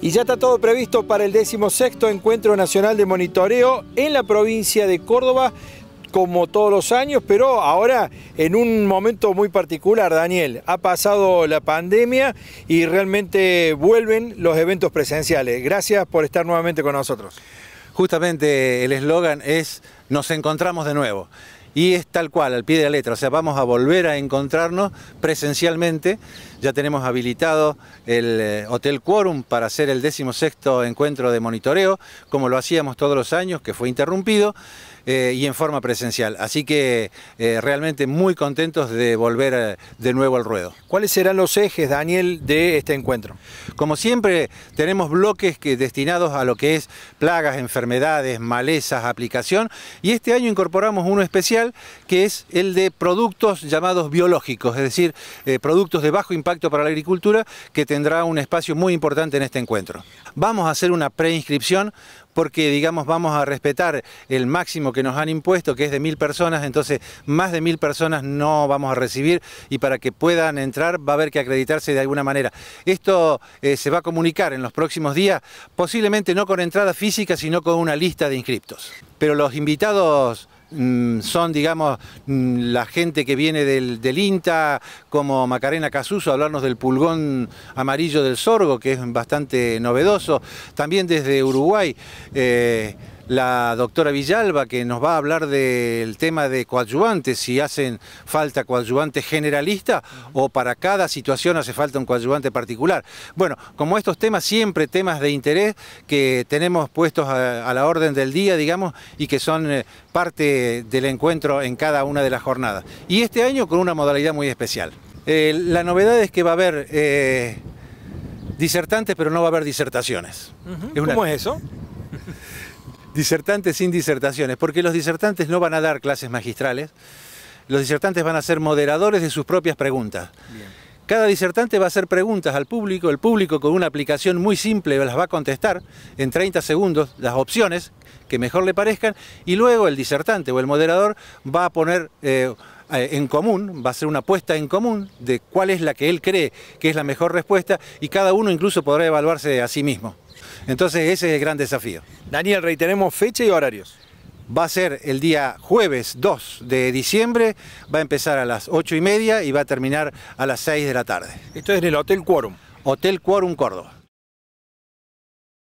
Y ya está todo previsto para el 16 Encuentro Nacional de Monitoreo en la provincia de Córdoba, como todos los años, pero ahora en un momento muy particular, Daniel. Ha pasado la pandemia y realmente vuelven los eventos presenciales. Gracias por estar nuevamente con nosotros. Justamente el eslogan es nos encontramos de nuevo y es tal cual, al pie de la letra, o sea, vamos a volver a encontrarnos presencialmente, ya tenemos habilitado el eh, Hotel Quorum para hacer el 16 encuentro de monitoreo, como lo hacíamos todos los años, que fue interrumpido, eh, y en forma presencial. Así que eh, realmente muy contentos de volver de nuevo al ruedo. ¿Cuáles serán los ejes, Daniel, de este encuentro? Como siempre, tenemos bloques que, destinados a lo que es plagas, enfermedades, malezas, aplicación, y este año incorporamos uno especial que es el de productos llamados biológicos, es decir, eh, productos de bajo impacto para la agricultura, que tendrá un espacio muy importante en este encuentro. Vamos a hacer una preinscripción porque, digamos, vamos a respetar el máximo que nos han impuesto, que es de mil personas, entonces más de mil personas no vamos a recibir y para que puedan entrar va a haber que acreditarse de alguna manera. Esto eh, se va a comunicar en los próximos días, posiblemente no con entrada física, sino con una lista de inscriptos. Pero los invitados Mm, son, digamos, mm, la gente que viene del, INTA, como Macarena Casuso, hablarnos del pulgón amarillo del sorgo, que es bastante novedoso, también desde Uruguay. Eh, la doctora Villalba, que nos va a hablar del tema de coadyuvantes, si hacen falta coadyuvantes generalistas o para cada situación hace falta un coadyuvante particular. Bueno, como estos temas, siempre temas de interés que tenemos puestos a, la orden del día, digamos, y que son eh, parte del encuentro en cada una de las jornadas. Y este año con una modalidad muy especial. Eh, la novedad es que va a haber... Eh, disertantes, pero no va a haber disertaciones. ¿Cómo es eso? disertantes sin disertaciones, porque los disertantes no van a dar clases magistrales, los disertantes van a ser moderadores de sus propias preguntas. Cada disertante va a hacer preguntas al público, el público con una aplicación muy simple las va a contestar en 30 segundos las opciones que mejor le parezcan y luego el disertante o el moderador va a poner eh, eh, en común, va a hacer una apuesta en común de cuál es la que él cree que es la mejor respuesta y cada uno incluso podrá evaluarse a sí mismo. Entonces ese es el gran desafío. Daniel, reiteremos fecha y horarios. Va a ser el día jueves 2 de diciembre, va a empezar a las 8 y media y va a terminar a las 6 de la tarde. Esto es en el Hotel Quorum. Hotel Quorum Córdoba.